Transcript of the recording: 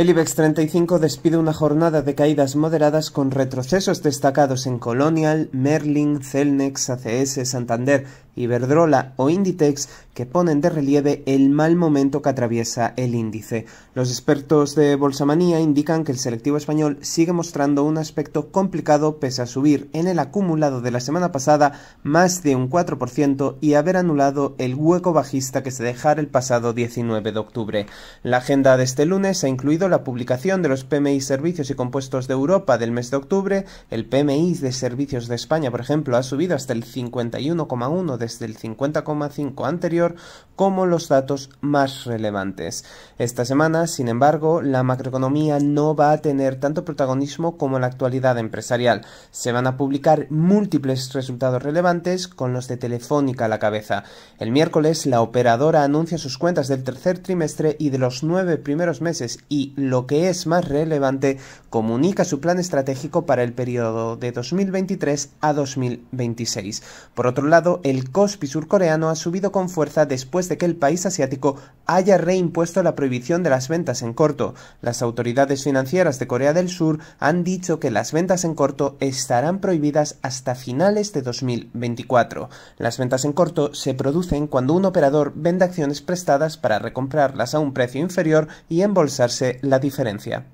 El IBEX 35 despide una jornada de caídas moderadas con retrocesos destacados en Colonial, Merlin, Celnex, ACS, Santander, Iberdrola o Inditex que ponen de relieve el mal momento que atraviesa el índice. Los expertos de Bolsamanía indican que el selectivo español sigue mostrando un aspecto complicado pese a subir en el acumulado de la semana pasada más de un 4% y haber anulado el hueco bajista que se dejara el pasado 19 de octubre. La agenda de este lunes ha incluido la publicación de los PMI Servicios y Compuestos de Europa del mes de octubre. El PMI de Servicios de España, por ejemplo, ha subido hasta el 51,1 de del 50,5 anterior como los datos más relevantes. Esta semana, sin embargo, la macroeconomía no va a tener tanto protagonismo como la actualidad empresarial. Se van a publicar múltiples resultados relevantes con los de Telefónica a la cabeza. El miércoles, la operadora anuncia sus cuentas del tercer trimestre y de los nueve primeros meses y, lo que es más relevante, comunica su plan estratégico para el periodo de 2023 a 2026. Por otro lado, el Kospi surcoreano ha subido con fuerza después de que el país asiático haya reimpuesto la prohibición de las ventas en corto. Las autoridades financieras de Corea del Sur han dicho que las ventas en corto estarán prohibidas hasta finales de 2024. Las ventas en corto se producen cuando un operador vende acciones prestadas para recomprarlas a un precio inferior y embolsarse la diferencia.